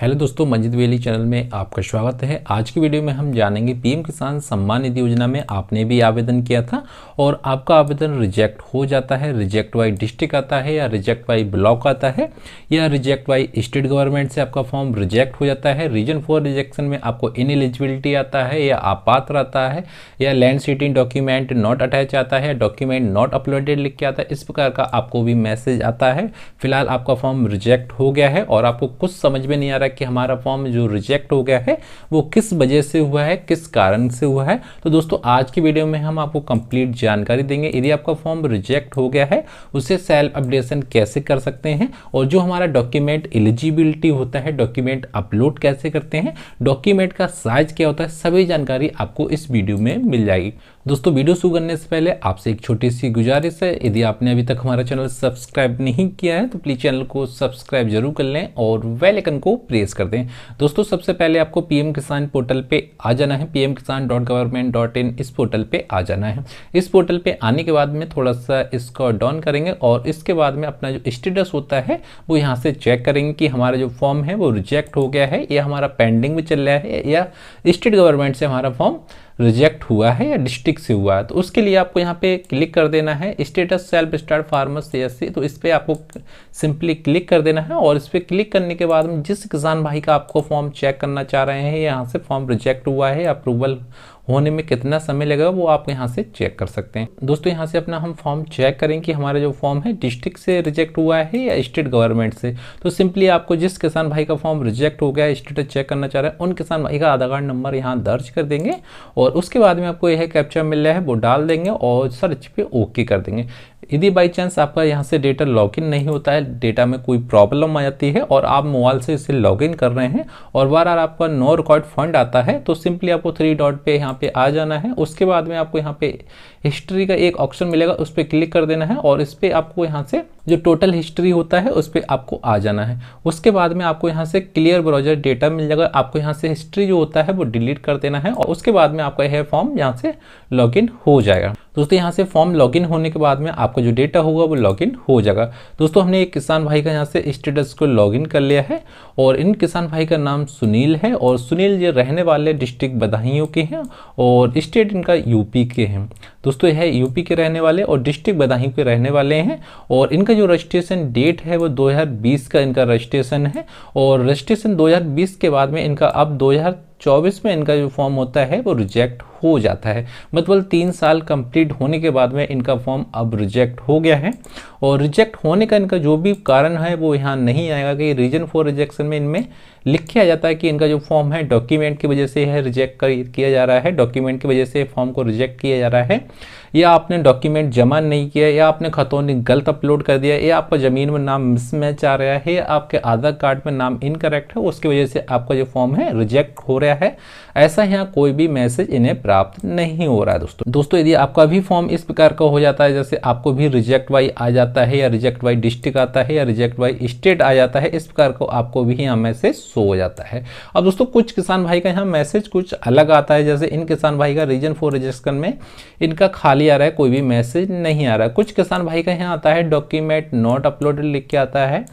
hello दोस्तों मंजित वेली channel में आपका स्वागत है आज की वीडियो में हम जानेंगे पीएम किसान सम्मान निधि योजना में आपने भी आवेदन किया था और आपका आवेदन रिजेक्ट हो जाता है रिजेक्ट बाई डिस्ट्रिक्ट आता है या रिजेक्ट बाई ब्लॉक आता है या रिजेक्ट बाई स्टेट गवर्नमेंट से आपका फॉर्म रिजेक्ट हो जाता है रीजन फॉर रिजेक्शन में आपको इन आता है या आपात्र आता है या land seeding document not attach आता है डॉक्यूमेंट नॉट अपलोडेड लिख के आता है इस प्रकार का आपको भी मैसेज आता है फिलहाल आपका फॉर्म रिजेक्ट हो गया है और आपको कुछ समझ में नहीं आ रहा है कि हमारा फॉर्म जो रिजेक्ट हो गया है वो किस वजह से हुआ है किस कारण से हुआ है तो दोस्तों आज की वीडियो में हम आपको कंप्लीट जानकारी देंगे यदि आपका फॉर्म रिजेक्ट हो गया है उसे सेल्फ अपडेशन कैसे कर सकते हैं और जो हमारा डॉक्यूमेंट एलिजिबिलिटी होता है डॉक्यूमेंट अपलोड कैसे करते हैं डॉक्यूमेंट का साइज क्या होता है सभी जानकारी आपको इस वीडियो में मिल जाएगी दोस्तों वीडियो शुरू करने से पहले आपसे एक छोटी सी गुजारिश है यदि आपने अभी तक हमारा चैनल सब्सक्राइब नहीं किया है तो प्लीज़ चैनल को सब्सक्राइब जरूर कर लें और वेल आइकन को प्रेस कर दें दोस्तों सबसे पहले आपको पीएम किसान पोर्टल पे आ जाना है पी किसान डॉट गवर्नमेंट डॉट इन इस पोर्टल पे आ जाना है इस पोर्टल पर आने के बाद में थोड़ा सा इसको डाउन करेंगे और इसके बाद में अपना जो स्टेटस होता है वो यहाँ से चेक करेंगे कि हमारा जो फॉर्म है वो रिजेक्ट हो गया है या हमारा पेंडिंग में चल रहा है या स्टेट गवर्नमेंट से हमारा फॉर्म रिजेक्ट हुआ है या डिस्ट्रिक्ट से हुआ है तो उसके लिए आपको यहाँ पे क्लिक कर देना है status self start farmer C S तो इस पर आपको सिंपली क्लिक कर देना है और इस पर क्लिक करने के बाद में जिस किसान भाई का आपको फॉर्म चेक करना चाह रहे हैं यहाँ से फॉर्म रिजेक्ट हुआ है अप्रूवल होने में कितना समय लगेगा वो आप यहाँ से चेक कर सकते हैं दोस्तों यहाँ से अपना हम फॉर्म चेक करें कि हमारा जो फॉर्म है डिस्ट्रिक्ट से रिजेक्ट हुआ है या स्टेट गवर्नमेंट से तो सिंपली आपको जिस किसान भाई का फॉर्म रिजेक्ट हो गया स्टेटस चेक करना चाह रहे हैं उन किसान भाई का आधार कार्ड नंबर यहाँ दर्ज कर देंगे और उसके बाद में आपको यह कैप्चर मिल रहा है वो डाल देंगे और सर्च पे ओके कर देंगे यदि बाई चांस आपका यहाँ से डेटा लॉगिन नहीं होता है डेटा में कोई प्रॉब्लम आ जाती है और आप मोबाइल से इसे लॉगिन कर रहे हैं और बार बार आपका नो रिकॉर्ड फंड आता है तो सिंपली आपको थ्री डॉट पे यहाँ पे आ जाना है उसके बाद में आपको यहाँ पे हिस्ट्री का एक ऑप्शन मिलेगा उस पर क्लिक कर देना है और इस पर आपको यहाँ से जो टोटल हिस्ट्री होता है उस पर आपको आ जाना है उसके बाद में आपको यहाँ से क्लियर ब्राउजर डेटा मिल जाएगा आपको यहाँ से हिस्ट्री जो होता है वो डिलीट कर देना है और उसके बाद में आपका यह फॉर्म यहाँ से लॉगिन हो जाएगा दोस्तों यहाँ से फॉर्म लॉगिन होने के बाद में आपका जो डेटा होगा वो लॉगिन हो जाएगा दोस्तों हमने एक किसान भाई का यहाँ से स्टेटस को लॉगिन कर लिया है और इन किसान भाई का नाम सुनील है और सुनील ये रहने वाले डिस्ट्रिक्ट बदाहियों के हैं और स्टेट इनका यूपी के हैं तो दोस्तों यह यूपी के रहने वाले और डिस्ट्रिक्ट बदाही के रहने वाले हैं और इनका जो रजिस्ट्रेशन डेट है वो 2020 का इनका रजिस्ट्रेशन है और रजिस्ट्रेशन 2020 के बाद में इनका अब चौबीस में इनका जो फॉर्म होता है वो रिजेक्ट हो जाता है मतलब तीन साल कंप्लीट होने के बाद में इनका फॉर्म अब रिजेक्ट हो गया है और रिजेक्ट होने का इनका जो भी कारण है वो यहाँ नहीं आएगा कि रीज़न फॉर रिजेक्शन में इनमें लिखा जाता है कि इनका जो फॉर्म है डॉक्यूमेंट की वजह से है रिजेक्ट किया जा रहा है डॉक्यूमेंट की वजह से फॉर्म को रिजेक्ट किया जा रहा है या आपने डॉक्यूमेंट जमा नहीं किया या आपने खतौन गलत अपलोड कर दिया या आपका ज़मीन में नाम मिसमैच आ रहा है या आपके आधार कार्ड में नाम इनकरेक्ट है उसकी वजह से आपका जो फॉर्म है रिजेक्ट हो रहा है ऐसा यहाँ कोई भी मैसेज इन्हें प्राप्त नहीं हो रहा है दोस्तों दोस्तों यदि आपका भी फॉर्म इस प्रकार का हो जाता है जैसे आपको भी रिजेक्ट बाई आ जाता है या रिजेक्ट बाई डिस्ट्रिक्ट आता है या रिजेक्ट बाई स्टेट आ जाता है इस प्रकार को आपको भी यहाँ मैसेज शो हो जाता है अब दोस्तों कुछ किसान भाई का यहाँ मैसेज कुछ अलग आता है जैसे इन किसान भाई का रीजन फॉर रिजेक्शन में इनका खाली खाली आ रहा है कोई भी मैसेज नहीं आ रहा है कुछ किसान भाई का यहाँ आता है डॉक्यूमेंट नॉट अपलोडेड लिख के आता है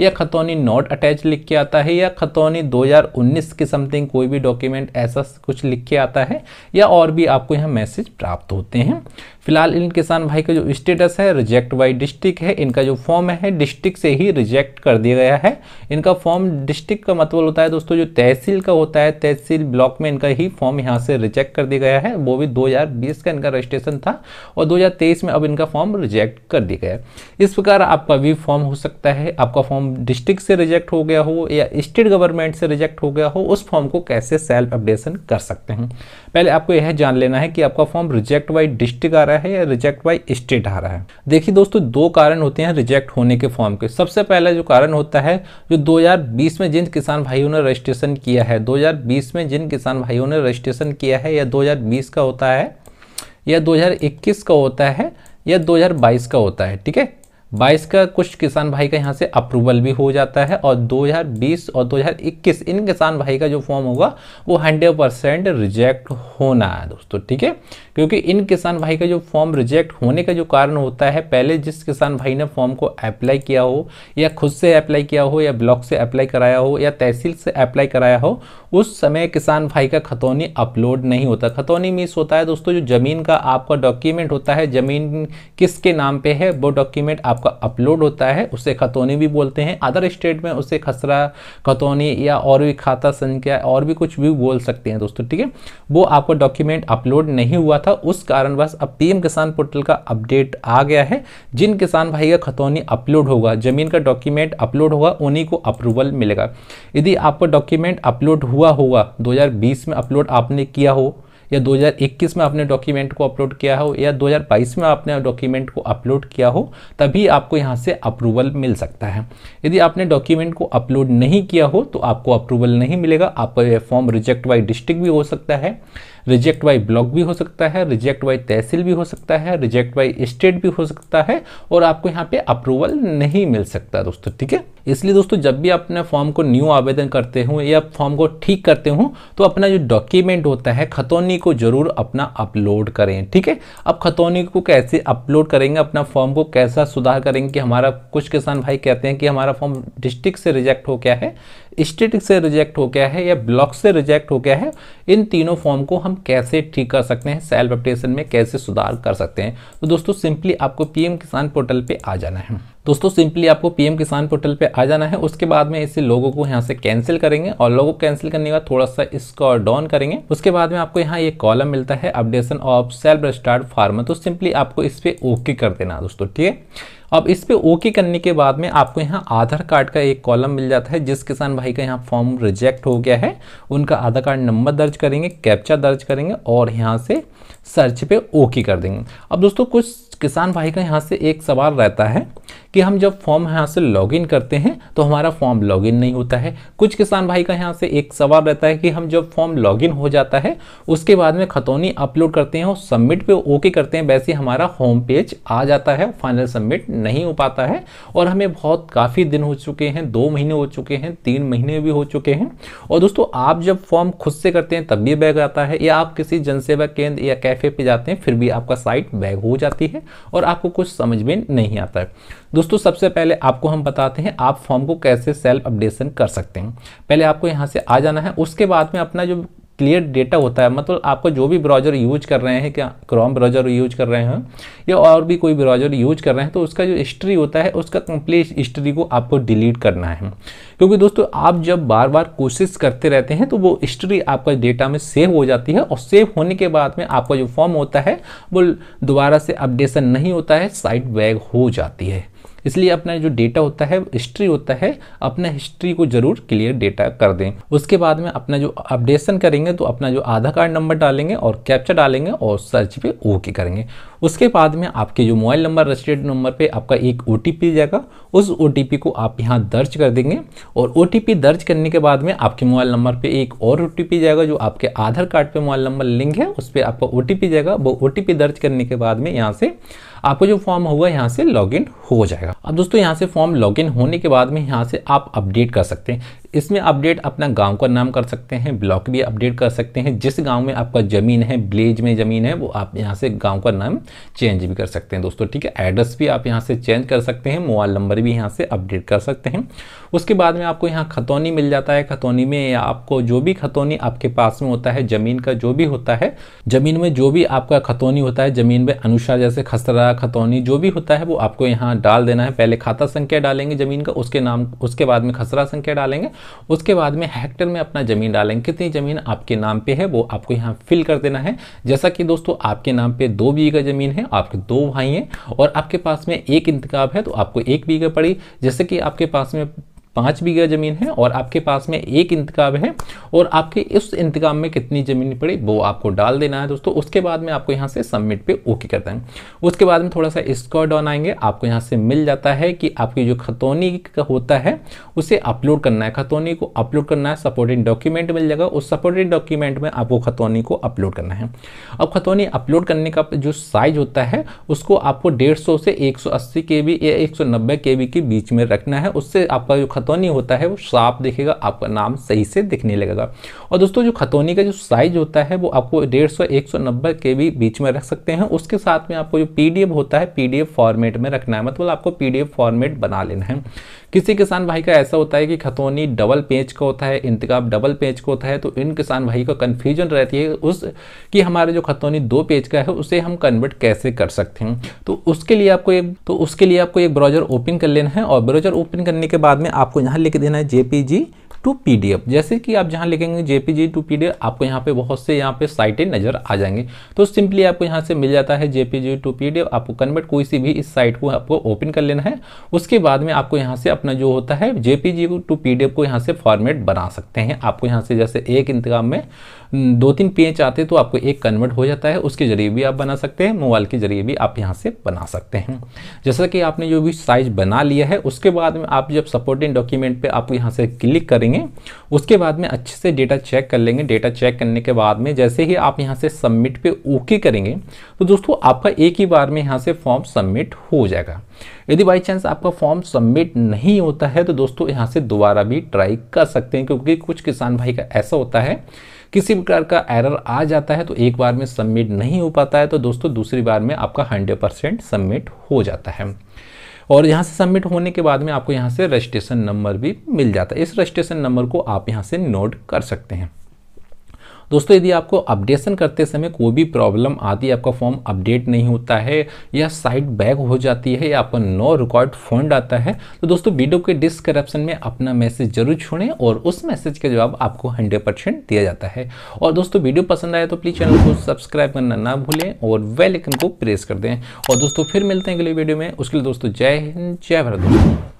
या खतौनी नॉट अटैच लिख के आता है या खतौनी 2019 के समथिंग कोई भी डॉक्यूमेंट ऐसा कुछ लिख के आता है या और भी आपको यहाँ मैसेज प्राप्त होते हैं फिलहाल इन किसान भाई का जो स्टेटस है रिजेक्ट वाई डिस्ट्रिक्ट है इनका जो फॉर्म है डिस्ट्रिक्ट से ही रिजेक्ट कर दिया गया है इनका फॉर्म डिस्ट्रिक्ट का मतलब होता है दोस्तों जो तहसील का होता है तहसील ब्लॉक में इनका ही फॉर्म यहाँ से रिजेक्ट कर दिया गया है वो भी 2020 का इनका रजिस्ट्रेशन था और 2023 में अब इनका फॉर्म रिजेक्ट कर दिया गया है इस प्रकार आपका भी फॉर्म हो सकता है आपका फॉर्म डिस्ट्रिक्ट से रिजेक्ट हो गया हो या स्टेट गवर्नमेंट से रिजेक्ट हो गया हो उस फॉर्म को कैसे सेल्फ अपडेशन कर सकते हैं पहले आपको यह जान लेना है कि आपका फॉर्म रिजेक्ट बाई डिस्ट्रिक्ट आ रहा है रहा है या रिजेक्ट बाई स्टेट आ रहा है देखिए दोस्तों दो कारण होते हैं रिजेक्ट होने के फॉर्म के सबसे पहला जो कारण होता है जो 2020 में जिन किसान भाइयों ने रजिस्ट्रेशन किया है 2020 में जिन किसान भाइयों ने रजिस्ट्रेशन किया है या 2020 का होता है या 2021 का होता है या 2022 का होता है ठीक है बाईस का कुछ किसान भाई का यहाँ से अप्रूवल भी हो जाता है और 2020 और 2021 इन किसान भाई का जो फॉर्म होगा वो 100 परसेंट रिजेक्ट होना है दोस्तों ठीक है क्योंकि इन किसान भाई का जो फॉर्म रिजेक्ट होने का जो कारण होता है पहले जिस किसान भाई ने फॉर्म को अप्लाई किया हो या खुद से अप्लाई किया हो या ब्लॉक से अप्लाई कराया हो या तहसील से अप्लाई कराया हो उस समय किसान भाई का खतौनी अपलोड नहीं होता खतौनी मीस होता है दोस्तों जो ज़मीन का आपका डॉक्यूमेंट होता है ज़मीन किसके नाम पर है वो डॉक्यूमेंट आपका अपलोड होता है उसे खतौनी भी बोलते हैं अदर स्टेट में उसे खसरा खतौनी या और भी खाता संख्या और भी कुछ भी बोल सकते हैं दोस्तों ठीक है वो आपका डॉक्यूमेंट अपलोड नहीं हुआ था उस कारणवश अब पीएम किसान पोर्टल का अपडेट आ गया है जिन किसान भाई का खतौनी अपलोड होगा जमीन का डॉक्यूमेंट अपलोड होगा उन्हीं को अप्रूवल मिलेगा यदि आपका डॉक्यूमेंट अपलोड हुआ होगा दो में अपलोड आपने किया हो या 2021 में आपने डॉक्यूमेंट को अपलोड किया हो या 2022 में आपने डॉक्यूमेंट को अपलोड किया हो तभी आपको यहाँ से अप्रूवल मिल सकता है यदि आपने डॉक्यूमेंट को अपलोड नहीं किया हो तो आपको अप्रूवल नहीं मिलेगा आपका यह फॉर्म रिजेक्ट बाई डिस्ट्रिक्ट भी हो सकता है रिजेक्ट बाई ब्लॉक भी हो सकता है रिजेक्ट बाई तहसील भी हो सकता है रिजेक्ट बाई स्टेट भी हो सकता है और आपको यहाँ पे अप्रूवल नहीं मिल सकता दोस्तों ठीक है इसलिए दोस्तों जब भी अपने फॉर्म को न्यू आवेदन करते हो या फॉर्म को ठीक करते हो तो अपना जो डॉक्यूमेंट होता है खतौनी को जरूर अपना अपलोड करें ठीक है अब खतौनी को कैसे अपलोड करेंगे अपना फॉर्म को कैसा सुधार करेंगे कि हमारा कुछ किसान भाई कहते हैं कि हमारा फॉर्म डिस्ट्रिक्ट से रिजेक्ट हो गया है स्टेट से रिजेक्ट हो गया है या ब्लॉक से रिजेक्ट हो गया है इन तीनों फॉर्म को हम कैसे ठीक कर सकते हैं सेल्फ अपडेशन में कैसे सुधार कर सकते हैं तो दोस्तों सिंपली आपको पीएम किसान पोर्टल पर आ जाना है दोस्तों सिंपली आपको पीएम किसान पोर्टल पे आ जाना है उसके बाद में इसे लोगों को यहाँ से कैंसिल करेंगे और लोगों को कैंसिल करने के बाद थोड़ा सा इसको डाउन करेंगे उसके बाद में आपको यहाँ ये कॉलम मिलता है updation of self registered farmer तो सिंपली आपको इस पर ओके कर देना दोस्तों ठीक है अब इस पर ओके करने के बाद में आपको यहाँ आधार कार्ड का एक कॉलम मिल जाता है जिस किसान भाई का यहाँ फॉर्म रिजेक्ट हो गया है उनका आधार कार्ड नंबर दर्ज करेंगे कैप्चा दर्ज करेंगे और यहाँ से सर्च पे ओके कर देंगे अब दोस्तों कुछ किसान भाई का यहाँ से एक सवाल रहता है कि हम जब फॉर्म यहाँ से लॉगिन करते हैं तो हमारा फॉर्म लॉगिन नहीं होता है कुछ किसान भाई का यहाँ से एक सवाल रहता है कि हम जब फॉर्म लॉगिन हो जाता है उसके बाद में खतौनी अपलोड करते हैं और सबमिट पे ओके करते हैं वैसे हमारा होम पेज आ जाता है फाइनल सबमिट नहीं हो पाता है और हमें बहुत काफ़ी दिन हो चुके हैं दो महीने हो चुके हैं तीन महीने भी हो चुके हैं और दोस्तों आप जब फॉर्म खुद से करते हैं तब भी बैग आता है या आप किसी जनसेवा केंद्र या कैफे पर जाते हैं फिर भी आपका साइट बैग हो जाती है और आपको कुछ समझ में नहीं आता है दोस्तों सबसे पहले आपको हम बताते हैं आप फॉर्म को कैसे सेल्फ अपडेशन कर सकते हैं पहले आपको यहाँ से आ जाना है उसके बाद में अपना जो क्लियर डेटा होता है मतलब आपको जो भी ब्राउजर यूज कर रहे हैं क्या क्रोम ब्राउजर यूज कर रहे हैं या और भी कोई ब्राउजर यूज कर रहे हैं तो उसका जो हिस्ट्री होता है उसका कंप्लीट हिस्ट्री को आपको डिलीट करना है क्योंकि दोस्तों आप जब बार बार कोशिश करते रहते हैं तो वो हिस्ट्री आपका डेटा में सेव हो जाती है और सेव होने के बाद में आपका जो फॉर्म होता है वो दोबारा से अपडेशन नहीं होता है साइट बैग हो जाती है इसलिए अपना जो डेटा होता है हिस्ट्री होता है अपना हिस्ट्री को जरूर क्लियर डेटा कर दें उसके बाद में अपना जो अपडेशन करेंगे तो अपना जो आधार कार्ड नंबर डालेंगे और कैप्चर डालेंगे और सर्च पे ओके करेंगे उसके बाद में आपके जो मोबाइल नंबर रजिस्टर्ड नंबर पे आपका एक ओ जाएगा उस ओ को आप यहाँ दर्ज कर देंगे और ओ दर्ज करने के बाद में आपके मोबाइल नंबर पे एक और ओ जाएगा जो आपके आधार कार्ड पे मोबाइल नंबर लिंक है उस पर आपका ओ जाएगा वो ओ दर्ज करने के बाद में यहाँ से आपको जो फॉर्म होगा यहाँ से लॉग हो जाएगा अब दोस्तों यहाँ से फॉर्म लॉग होने के बाद में यहाँ से आप अपडेट कर सकते हैं इसमें अपडेट अपना गांव का नाम कर सकते हैं ब्लॉक भी अपडेट कर सकते हैं जिस गांव में आपका ज़मीन है ब्लेज में ज़मीन है वो आप यहाँ से गांव का नाम चेंज भी कर सकते हैं दोस्तों ठीक है एड्रेस भी आप यहाँ से चेंज कर सकते हैं मोबाइल नंबर भी यहाँ से अपडेट कर सकते हैं उसके बाद में आपको यहाँ खतौनी मिल जाता है खतौनी में आपको जो भी खतौनी आपके पास में होता है ज़मीन का जो भी होता है ज़मीन में जो भी आपका खतौनी होता है ज़मीन में अनुसार जैसे खसरा खतौनी जो भी होता है वो आपको यहाँ डाल देना है पहले खाता संख्या डालेंगे ज़मीन का उसके नाम उसके बाद में खसरा संख्या डालेंगे उसके बाद में हेक्टर में अपना ज़मीन डालेंगे कितनी ज़मीन आपके नाम पे है वो आपको यहाँ फिल कर देना है जैसा कि दोस्तों आपके नाम पे दो बीघा ज़मीन है आपके दो भाई हैं और आपके पास में एक इंतकाब है तो आपको एक बीघा पड़ी जैसे कि आपके पास में पाँच बीघा ज़मीन है और आपके पास में एक इंतकाम है और आपके इस इंतकाम में कितनी ज़मीन पड़ी वो आपको डाल देना है दोस्तों उसके बाद में आपको यहाँ से सबमिट पे ओके करते हैं उसके बाद में थोड़ा सा स्कॉट डाउन आएंगे आपको यहाँ से मिल जाता है कि आपकी जो खतौनी का होता है उसे अपलोड करना है खतौनी को अपलोड करना है सपोर्टिंग डॉक्यूमेंट मिल जाएगा उस सपोर्टिंग डॉक्यूमेंट में आपको खतौनी को अपलोड करना है अब खतौनी अपलोड करने का जो साइज होता है उसको आपको डेढ़ से एक सौ अस्सी के बी या एक सौ नब्बे के बी के बीच में रखना है उससे आपका जो खतौनी होता है वो साफ दिखेगा आपका नाम सही से दिखने लगेगा और दोस्तों जो खतौनी का जो साइज होता है वो आपको डेढ़ सौ एक सौ नब्बे के भी बीच में रख सकते हैं उसके साथ में आपको जो पी होता है पी फॉर्मेट में रखना है मतलब आपको पी फॉर्मेट बना लेना है किसी किसान भाई का ऐसा होता है कि खतौनी डबल पेज का होता है इंतकाब डबल पेज का होता है तो इन किसान भाई का कन्फ्यूजन रहती है उस कि हमारे जो खतौनी दो पेज का है उसे हम कन्वर्ट कैसे कर सकते हैं तो उसके लिए आपको एक तो उसके लिए आपको एक ब्राउजर ओपन कर लेना है और ब्राउजर ओपन करने के बाद में आपको आपको यहाँ लिख देना है जी टू पीडीएफ जैसे कि आप जहाँ लिखेंगे जेपीजी टू पीडीएफ आपको यहाँ पे बहुत से यहाँ पे साइटें नजर आ जाएंगे तो सिंपली आपको यहाँ से मिल जाता है जेपीजी टू पीडीएफ आपको कन्वर्ट कोई सी भी इस साइट को आपको ओपन कर लेना है उसके बाद में आपको यहाँ से अपना जो होता है जेपीजी टू पीडीएफ को यहाँ से फॉर्मेट बना सकते हैं आपको यहाँ से जैसे एक इंतजाम में दो तीन पेज आते तो आपको एक कन्वर्ट हो जाता है उसके जरिए भी आप बना सकते हैं मोबाइल के जरिए भी आप यहाँ से बना सकते हैं जैसा कि आपने जो भी साइज बना लिया है उसके बाद में आप जब सपोर्टिंग डॉक्यूमेंट पर आप यहाँ से क्लिक करेंगे लेंगे उसके बाद में अच्छे से डेटा चेक कर लेंगे डेटा चेक करने के बाद में जैसे ही आप यहाँ से सबमिट पे ओके करेंगे तो दोस्तों आपका एक ही बार में यहाँ से फॉर्म सबमिट हो जाएगा यदि बाई चांस आपका फॉर्म सबमिट नहीं होता है तो दोस्तों यहाँ से दोबारा भी ट्राई कर सकते हैं क्योंकि कुछ किसान भाई का ऐसा होता है किसी प्रकार का एरर आ जाता है तो एक बार में सबमिट नहीं हो पाता है तो दोस्तों दूसरी बार में आपका 100% सबमिट हो जाता है और यहाँ से सबमिट होने के बाद में आपको यहाँ से रजिस्ट्रेशन नंबर भी मिल जाता है इस रजिस्ट्रेशन नंबर को आप यहाँ से नोट कर सकते हैं दोस्तों यदि आपको अपडेशन करते समय कोई भी प्रॉब्लम आती है आपका फॉर्म अपडेट नहीं होता है या साइट बैक हो जाती है या आपका नो रिकॉर्ड फंड आता है तो दोस्तों वीडियो के डिस्क्रिप्शन में अपना मैसेज जरूर छोड़ें और उस मैसेज का जवाब आपको हंड्रेड परसेंट दिया जाता है और दोस्तों वीडियो पसंद आए तो प्लीज़ चैनल को सब्सक्राइब करना ना भूलें और वेलकन को प्रेस कर दें और दोस्तों फिर मिलते हैं अगले वीडियो में उसके लिए दोस्तों जय हिंद जय भारत दोस्तों